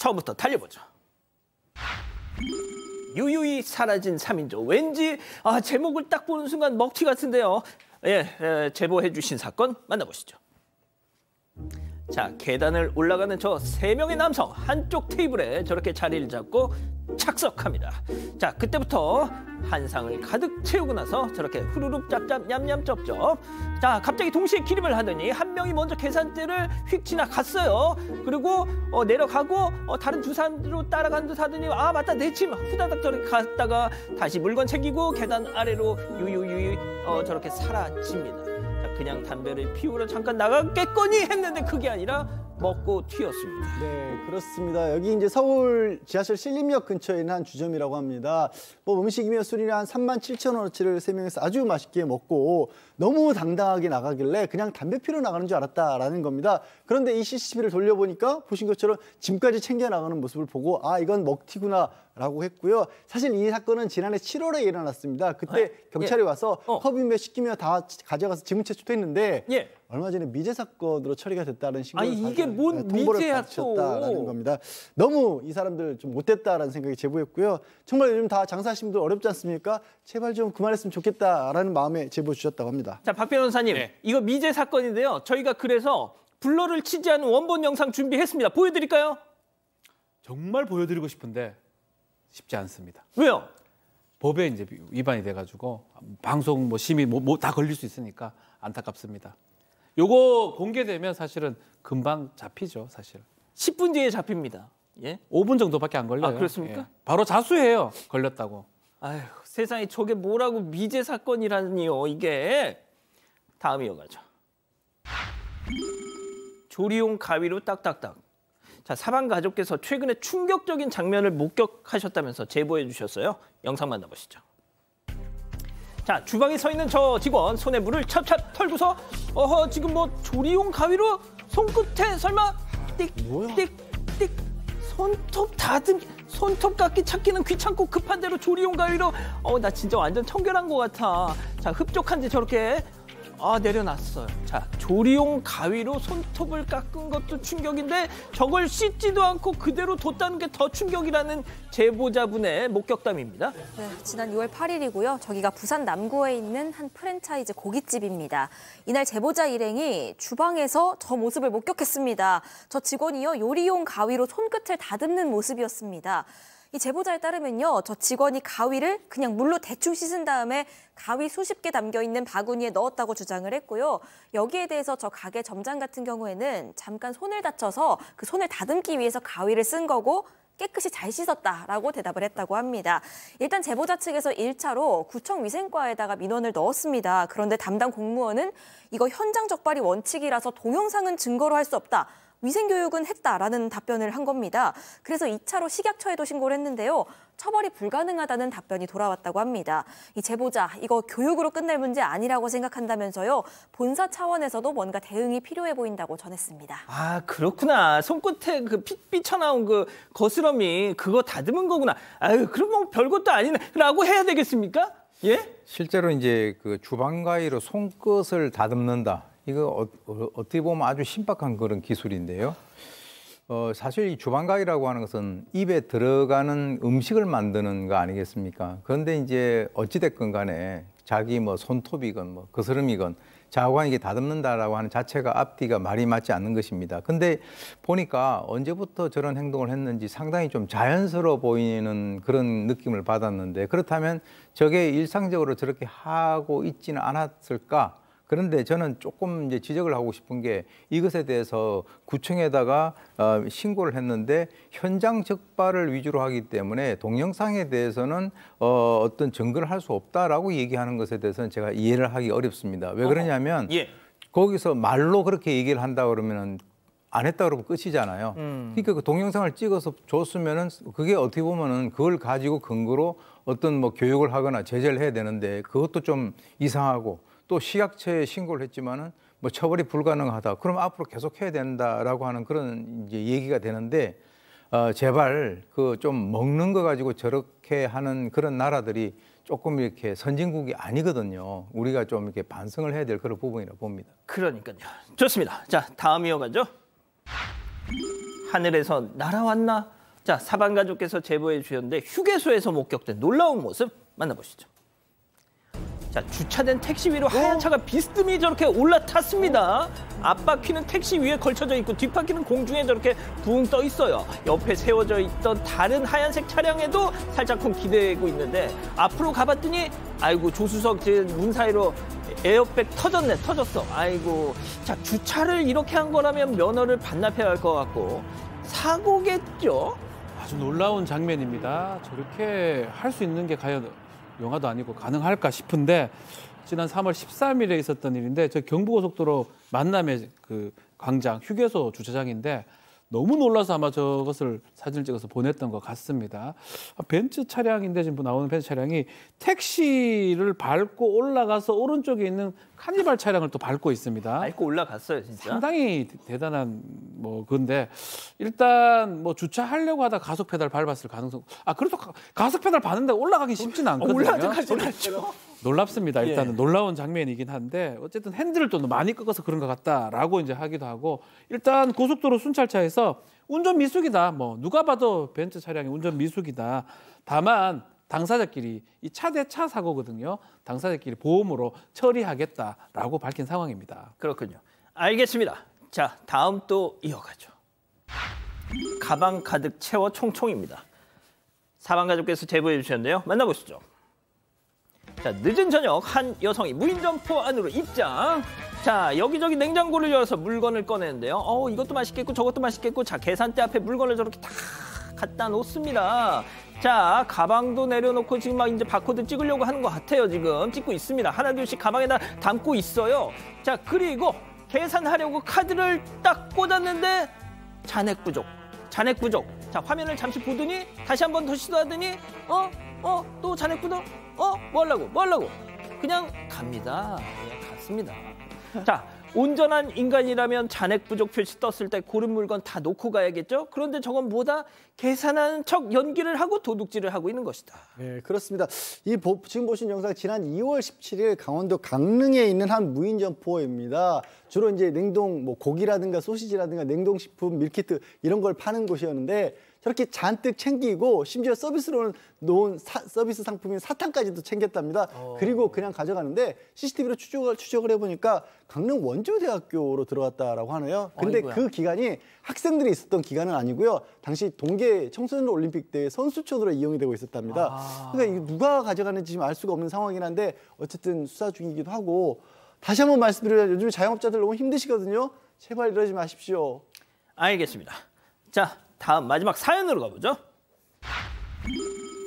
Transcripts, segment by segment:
처음부터 달려보죠. 유유히 사라진 삼인조 왠지 아, 제목을 딱 보는 순간 먹튀 같은데요. 예, 예 제보해 주신 사건 만나보시죠. 자, 계단을 올라가는 저 세 명의 남성 한쪽 테이블에 저렇게 자리를 잡고 착석합니다. 자, 그때부터 한상을 가득 채우고 나서 저렇게 후루룩 짭짭 냠냠 쩝쩝. 자, 갑자기 동시에 기립을 하더니 한 명이 먼저 계산대를 휙 지나갔어요. 그리고 어, 내려가고 어, 다른 두 사람으로 따라간 듯 하더니 아 맞다 내 침 후다닥 저렇게 갔다가 다시 물건 챙기고 계단 아래로 유유유유 어, 저렇게 사라집니다. 자, 그냥 담배를 피우러 잠깐 나갔겠거니 했는데 그게 아니라 먹고 튀었습니다. 네, 그렇습니다. 여기 이제 서울 지하철 신림역 근처에 있는 한 주점이라고 합니다. 뭐 음식이며 술이나 한 3만 7천 원어치를 세 명이서 아주 맛있게 먹고 너무 당당하게 나가길래 그냥 담배 피러 나가는 줄 알았다라는 겁니다. 그런데 이 CCTV를 돌려보니까 보신 것처럼 짐까지 챙겨 나가는 모습을 보고 아 이건 먹튀구나 라고 했고요. 사실 이 사건은 지난해 7월에 일어났습니다. 그때 네? 경찰이 예. 와서 어. 컵이며 시키며다 가져가서 지문 채취했는데 예. 얼마 전에 미제 사건으로 처리가 됐다는 신고를 아니, 이게 뭔 네, 통보를 받쳤다라는 겁니다. 너무 이 사람들 좀 못됐다라는 생각이 제보했고요. 정말 요즘 다 장사하시는 분들 어렵지 않습니까? 제발 좀 그만했으면 좋겠다라는 마음에 제보 주셨다고 합니다. 자, 박 변호사님, 네. 이거 미제 사건인데요. 저희가 그래서 블러를 치지 않은 원본 영상 준비했습니다. 보여드릴까요? 정말 보여드리고 싶은데 쉽지 않습니다. 왜요? 법에 이제 위반이 돼가지고 방송 뭐 심의 뭐, 뭐다 걸릴 수 있으니까 안타깝습니다. 요거 공개되면 사실은 금방 잡히죠, 사실. 10분 뒤에 잡힙니다. 예? 5분 정도밖에 안 걸려요. 아, 그렇습니까? 예. 바로 자수해요. 걸렸다고. 아휴, 세상에 저게 뭐라고 미제 사건이라니요, 이게. 다음 이어가죠. 조리용 가위로 딱딱딱. 자, 사방 가족께서 최근에 충격적인 장면을 목격하셨다면서 제보해 주셨어요. 영상 만나보시죠. 자, 주방에 서 있는 저 직원 손에 물을 찹찹 털고서 어허 지금 뭐 조리용 가위로 손끝에 설마 띡띡띡 손톱 다듬 손톱 깎기 찾기는 귀찮고 급한 대로 조리용 가위로 어 나 진짜 완전 청결한 것 같아. 자, 흡족한지 저렇게 아 내려놨어요. 자 조리용 가위로 손톱을 깎은 것도 충격인데 저걸 씻지도 않고 그대로 뒀다는 게 더 충격이라는 제보자분의 목격담입니다. 네, 지난 6월 8일이고요. 저기가 부산 남구에 있는 한 프랜차이즈 고깃집입니다. 이날 제보자 일행이 주방에서 저 모습을 목격했습니다. 저 직원이요 요리용 가위로 손끝을 다듬는 모습이었습니다. 이 제보자에 따르면요. 저 직원이 가위를 그냥 물로 대충 씻은 다음에 가위 수십 개 담겨 있는 바구니에 넣었다고 주장을 했고요. 여기에 대해서 저 가게 점장 같은 경우에는 잠깐 손을 다쳐서 그 손을 다듬기 위해서 가위를 쓴 거고 깨끗이 잘 씻었다라고 대답을 했다고 합니다. 일단 제보자 측에서 1차로 구청 위생과에다가 민원을 넣었습니다. 그런데 담당 공무원은 이거 현장 적발이 원칙이라서 동영상은 증거로 할 수 없다. 위생교육은 했다라는 답변을 한 겁니다. 그래서 2차로 식약처에도 신고를 했는데요. 처벌이 불가능하다는 답변이 돌아왔다고 합니다. 이 제보자, 이거 교육으로 끝낼 문제 아니라고 생각한다면서요. 본사 차원에서도 뭔가 대응이 필요해 보인다고 전했습니다. 아, 그렇구나. 손끝에 그 삐쳐나온 그 거스럼이 그거 다듬은 거구나. 아유, 그럼 뭐 별것도 아니네. 라고 해야 되겠습니까? 예? 실제로 이제 그 주방가위로 손끝을 다듬는다. 이거 어, 어, 떻게 보면 아주 신박한 그런 기술인데요. 어, 사실 이주방각이라고 하는 것은 입에 들어가는 음식을 만드는 거 아니겠습니까? 그런데 이제 어찌됐건 간에 자기 뭐 손톱이건 뭐 거스름이건 좌우관이게 다듬는다라고 하는 자체가 앞뒤가 말이 맞지 않는 것입니다. 근데 보니까 언제부터 저런 행동을 했는지 상당히 좀 자연스러워 보이는 그런 느낌을 받았는데 그렇다면 저게 일상적으로 저렇게 하고 있지는 않았을까? 그런데 저는 조금 이제 지적을 하고 싶은 게 이것에 대해서 구청에다가 어, 신고를 했는데 현장 적발을 위주로 하기 때문에 동영상에 대해서는 어, 어떤 증거를 할 수 없다라고 얘기하는 것에 대해서는 제가 이해를 하기 어렵습니다. 왜 그러냐면 어, 예. 거기서 말로 그렇게 얘기를 한다 그러면은 안 했다 그러면 끝이잖아요. 음. 그러니까 그 동영상을 찍어서 줬으면은 그게 어떻게 보면은 그걸 가지고 근거로 어떤 뭐 교육을 하거나 제재를 해야 되는데 그것도 좀 이상하고 또 식약처에 신고를 했지만은 뭐 처벌이 불가능하다. 그럼 앞으로 계속 해야 된다라고 하는 그런 이제 얘기가 되는데 어, 제발 그 좀 먹는 거 가지고 저렇게 하는 그런 나라들이 조금 이렇게 선진국이 아니거든요. 우리가 좀 이렇게 반성을 해야 될 그런 부분이라 봅니다. 그러니까요. 좋습니다. 자, 다음 이어가죠. 하늘에서 날아왔나? 자, 사반 가족께서 제보해 주셨는데 휴게소에서 목격된 놀라운 모습 만나보시죠. 자 주차된 택시 위로 어? 하얀 차가 비스듬히 저렇게 올라탔습니다. 앞바퀴는 택시 위에 걸쳐져 있고 뒷바퀴는 공중에 저렇게 붕 떠 있어요. 옆에 세워져 있던 다른 하얀색 차량에도 살짝쿵 기대고 있는데 앞으로 가봤더니 아이고 조수석 문 사이로 에어백 터졌네 터졌어 아이고 자 주차를 이렇게 한 거라면 면허를 반납해야 할 것 같고 사고겠죠 아주 놀라운 장면입니다 저렇게 할 수 있는 게 과연 영화도 아니고 가능할까 싶은데 지난 3월 13일에 있었던 일인데 저 경부고속도로 만남의 그 광장 휴게소 주차장인데 너무 놀라서 아마 저것을 사진을 찍어서 보냈던 것 같습니다. 아, 벤츠 차량인데 지금 나오는 벤츠 차량이 택시를 밟고 올라가서 오른쪽에 있는 카니발 차량을 또 밟고 있습니다. 밟고 올라갔어요, 진짜. 상당히 대단한 뭐 건데 일단 뭐 주차하려고 하다 가속 페달 밟았을 가능성. 아 그래도 가속 페달 밟는데 올라가기 쉽진 어, 않거든요. 어, 올라가죠 놀랍습니다. 일단은 예. 놀라운 장면이긴 한데 어쨌든 핸들을 또 많이 꺾어서 그런 것 같다라고 이제 하기도 하고 일단 고속도로 순찰차에서 운전 미숙이다. 뭐 누가 봐도 벤츠 차량이 운전 미숙이다. 다만 당사자끼리 이 차대 차 사고거든요. 당사자끼리 보험으로 처리하겠다라고 밝힌 상황입니다. 그렇군요. 알겠습니다. 자, 다음 또 이어가죠. 가방 가득 채워 총총입니다. 사방 가족께서 제보해 주셨는데요. 만나보시죠. 자, 늦은 저녁 한 여성이 무인점포 안으로 입장. 자, 여기저기 냉장고를 열어서 물건을 꺼내는데요. 어, 이것도 맛있겠고 저것도 맛있겠고 자, 계산대 앞에 물건을 저렇게 다 갖다 놓습니다. 자, 가방도 내려놓고 지금 막 이제 바코드 찍으려고 하는 것 같아요, 지금. 찍고 있습니다. 하나, 둘씩 가방에다 담고 있어요. 자, 그리고 계산하려고 카드를 딱 꽂았는데 잔액 부족, 잔액 부족. 자, 화면을 잠시 보더니 다시 한 번 더 시도하더니 어? 어? 또 잔액 부족? 어? 뭐라고? 뭐라고? 그냥 갑니다. 예, 냥 갔습니다. 자, 온전한 인간이라면 잔액 부족 표시 떴을 때 고른 물건 다 놓고 가야겠죠? 그런데 저건 뭐다? 계산하는 척 연기를 하고 도둑질을 하고 있는 것이다. 네, 그렇습니다. 이 보, 지금 보신 영상 지난 2월 17일 강원도 강릉에 있는 한 무인 점포입니다. 주로 이제 냉동 뭐 고기라든가 소시지라든가 냉동식품 밀키트 이런 걸 파는 곳이었는데 저렇게 잔뜩 챙기고 심지어 서비스로 놓은 사, 서비스 상품인 사탕까지도 챙겼답니다. 어... 그리고 그냥 가져가는데 CCTV로 추적을, 추적을 해보니까 강릉 원주대학교로 들어갔다라고 하네요. 근데 어이구야. 그 기간이 학생들이 있었던 기간은 아니고요. 당시 동계 청소년 올림픽 때 선수촌으로 이용이 되고 있었답니다. 아... 그러니까 누가 가져가는지 지금 알 수가 없는 상황이긴 한데 어쨌든 수사 중이기도 하고 다시 한번 말씀드려요. 요즘 자영업자들 너무 힘드시거든요. 제발 이러지 마십시오. 알겠습니다. 자, 다음 마지막 사연으로 가보죠.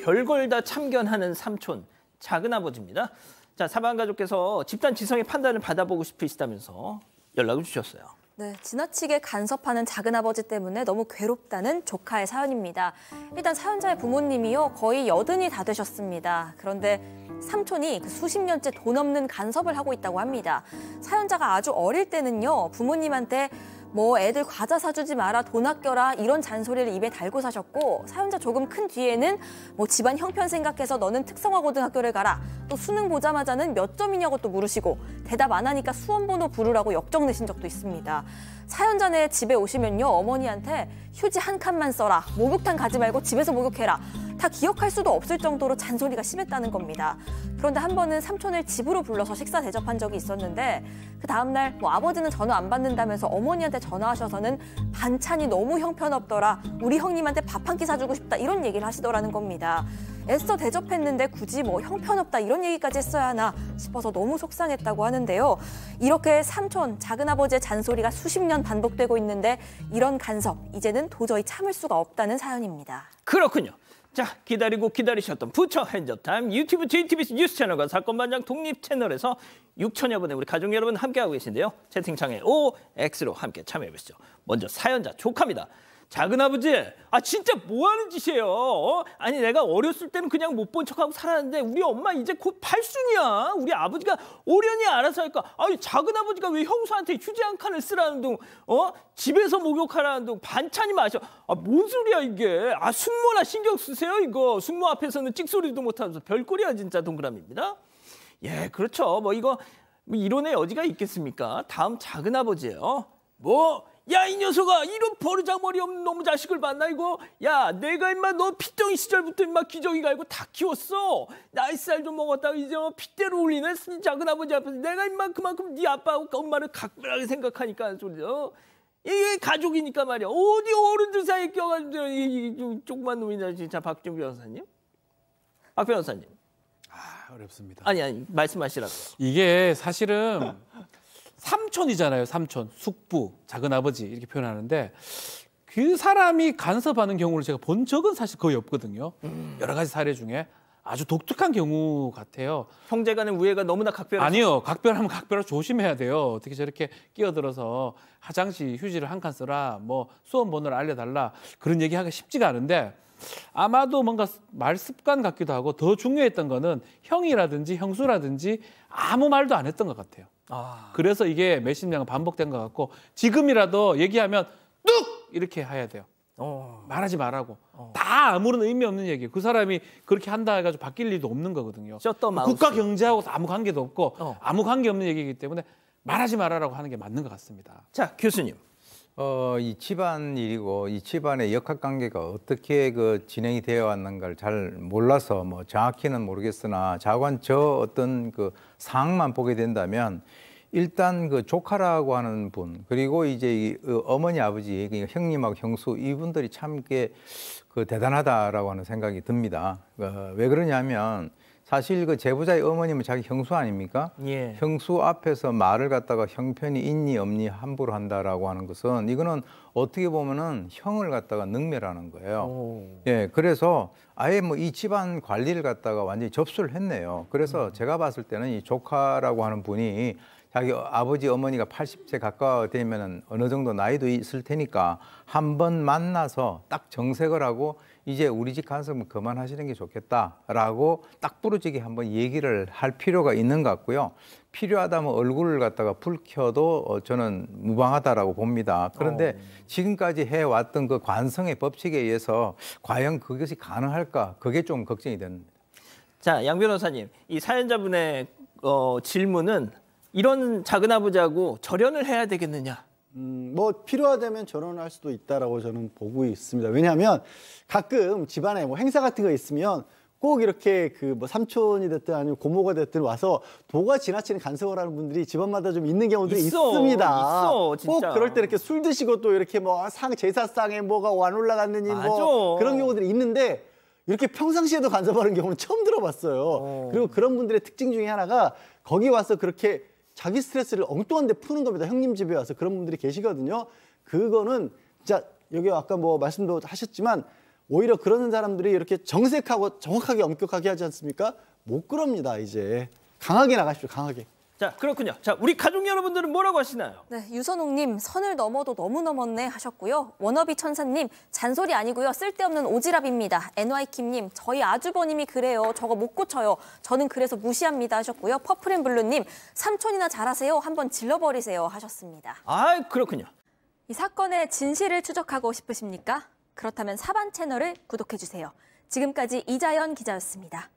별걸 다 참견하는 삼촌, 작은아버지입니다. 자, 사방 가족께서 집단 지성의 판단을 받아보고 싶으시다면서 연락을 주셨어요. 네, 지나치게 간섭하는 작은아버지 때문에 너무 괴롭다는 조카의 사연입니다. 일단 사연자의 부모님이요 거의 여든이 다 되셨습니다. 그런데 삼촌이 그 수십 년째 돈 없는 간섭을 하고 있다고 합니다. 사연자가 아주 어릴 때는요 부모님한테 뭐 애들 과자 사주지 마라, 돈 아껴라 이런 잔소리를 입에 달고 사셨고 사연자 조금 큰 뒤에는 뭐 집안 형편 생각해서 너는 특성화 고등학교를 가라 또 수능 보자마자는 몇 점이냐고 또 물으시고 대답 안 하니까 수험번호 부르라고 역정 내신 적도 있습니다. 사연자네 집에 오시면요 어머니한테 휴지 한 칸만 써라 목욕탕 가지 말고 집에서 목욕해라 다 기억할 수도 없을 정도로 잔소리가 심했다는 겁니다. 그런데 한 번은 삼촌을 집으로 불러서 식사 대접한 적이 있었는데 그 다음날 뭐 아버지는 전화 안 받는다면서 어머니한테 전화하셔서는 반찬이 너무 형편없더라 우리 형님한테 밥 한 끼 사주고 싶다 이런 얘기를 하시더라는 겁니다. 애써 대접했는데 굳이 뭐 형편없다 이런 얘기까지 했어야 하나 싶어서 너무 속상했다고 하는데요. 이렇게 삼촌, 작은아버지의 잔소리가 수십 년 반복되고 있는데 이런 간섭, 이제는 도저히 참을 수가 없다는 사연입니다. 그렇군요. 자 기다리고 기다리셨던 부처 핸저타임 유튜브 JTBC 뉴스 채널과 사건 반장 독립 채널에서 6천여 분의 우리 가족 여러분 함께하고 계신데요. 채팅창에 OX로 함께 참여해보시죠. 먼저 사연자 조카입니다. 작은 아버지, 아 진짜 뭐 하는 짓이에요? 어? 아니 내가 어렸을 때는 그냥 못 본 척하고 살았는데 우리 엄마 이제 곧 팔순이야. 우리 아버지가 오련이 알아서 할까. 아니 작은 아버지가 왜 형수한테 휴지 한 칸을 쓰라는 둥, 어 집에서 목욕하라는 둥, 반찬이 마셔. 아 뭔 소리야 이게? 아 숙모나 신경 쓰세요 이거. 숙모 앞에서는 찍소리도 못하면서 별꼴이야 진짜 동그라미입니다. 예, 그렇죠. 뭐 이거 뭐 이론의 여지가 있겠습니까? 다음 작은 아버지예요. 뭐 야이 녀석아 이런 버르장머리 없는 놈 자식을 만나 이거 야 내가 임마 너 핏덩이 시절부터 임마 기저귀 갈고 다 키웠어 나이 살좀먹었다고 이제 뭐 핏대로 울리는 작은 아버지 앞에서 내가 임마 그만큼 네 아빠하고 엄마를 각별하게 생각하니까 소리죠 이게 가족이니까 말이야 어디 어른들 사이에 껴가지고 이, 조그만 놈이나 진짜 박준 변호사님 박 변호사님 아 어렵습니다 아니 아니 말씀하시라고 이게 사실은 삼촌이잖아요. 삼촌, 숙부, 작은 아버지 이렇게 표현하는데 그 사람이 간섭하는 경우를 제가 본 적은 사실 거의 없거든요. 음. 여러 가지 사례 중에 아주 독특한 경우 같아요. 형제간의 우애가 너무나 각별해서 아니요, 각별하면 각별로 조심해야 돼요. 어떻게 저렇게 끼어들어서 화장실 휴지를 한칸 써라, 뭐수업 번호를 알려달라 그런 얘기하기 쉽지가 않은데 아마도 뭔가 말 습관 같기도 하고 더 중요했던 거는 형이라든지 형수라든지 아무 말도 안 했던 것 같아요. 아. 그래서 이게 매심량은 반복된 것 같고 지금이라도 얘기하면 뚝 이렇게 해야 돼요. 어. 말하지 말라고. 어. 다 아무런 의미 없는 얘기예요. 그 사람이 그렇게 한다 해가지고 바뀔 일도 없는 거거든요. 국가 경제하고 아무 관계도 없고 어. 아무 관계 없는 얘기이기 때문에 말하지 말아라고 하는 게 맞는 것 같습니다. 자 교수님. 어, 이 집안 일이고 이 집안의 역학 관계가 어떻게 그 진행이 되어 왔는가를 잘 몰라서 뭐 정확히는 모르겠으나 자관 저 어떤 그 상황만 보게 된다면 일단 그 조카라고 하는 분 그리고 이제 이 어, 어머니 아버지 그러니까 형님하고 형수 이분들이 참게 그 대단하다라고 하는 생각이 듭니다. 어, 왜 그러냐면 사실 그 제보자의 어머님은 자기 형수 아닙니까? 예. 형수 앞에서 말을 갖다가 형편이 있니 없니 함부로 한다라고 하는 것은 이거는 어떻게 보면은 형을 갖다가 능멸하는 거예요. 오. 예, 그래서 아예 뭐 이 집안 관리를 갖다가 완전히 접수를 했네요. 그래서 음. 제가 봤을 때는 이 조카라고 하는 분이 자기 아버지 어머니가 80세 가까워 되면은 어느 정도 나이도 있을 테니까 한 번 만나서 딱 정색을 하고 이제 우리 집 간섭은 그만하시는 게 좋겠다라고 딱 부러지게 한번 얘기를 할 필요가 있는 것 같고요. 필요하다면 얼굴을 갖다가 불 켜도 어, 저는 무방하다라고 봅니다. 그런데 어. 지금까지 해왔던 그 관성의 법칙에 의해서 과연 그것이 가능할까? 그게 좀 걱정이 됩니다. 자, 양 변호사님, 이 사연자분의 어, 질문은 이런 작은 아버지하고 절연을 해야 되겠느냐? 음, 뭐 필요하다면 전원할 수도 있다라고 저는 보고 있습니다. 왜냐하면 가끔 집안에 뭐 행사 같은 거 있으면 꼭 이렇게 그 뭐 삼촌이 됐든 아니면 고모가 됐든 와서 도가 지나치는 간섭을 하는 분들이 집안마다 좀 있는 경우도 있어, 있습니다. 있어, 진짜. 꼭 그럴 때 이렇게 술 드시고 또 이렇게 뭐 상 제사상에 뭐가 완 올라갔느니 뭐 맞아. 뭐 그런 경우들이 있는데 이렇게 평상시에도 간섭하는 경우는 처음 들어봤어요. 어. 그리고 그런 분들의 특징 중에 하나가 거기 와서 그렇게 자기 스트레스를 엉뚱한 데 푸는 겁니다. 형님 집에 와서 그런 분들이 계시거든요. 그거는 진짜 여기 아까 뭐 말씀도 하셨지만 오히려 그러는 사람들이 이렇게 정색하고 정확하게 엄격하게 하지 않습니까? 못 그럽니다, 이제. 강하게 나가십시오, 강하게. 자, 그렇군요. 자, 우리 가족 여러분들은 뭐라고 하시나요? 네, 유선홍님 선을 넘어도 너무 넘었네 하셨고요. 워너비 천사님 잔소리 아니고요. 쓸데없는 오지랖입니다. NY킴님 저희 아주버님이 그래요. 저거 못 고쳐요. 저는 그래서 무시합니다 하셨고요. 퍼프앤블루님 삼촌이나 잘하세요. 한번 질러버리세요 하셨습니다. 아, 그렇군요. 이 사건의 진실을 추적하고 싶으십니까? 그렇다면 사반 채널을 구독해주세요. 지금까지 이자연 기자였습니다.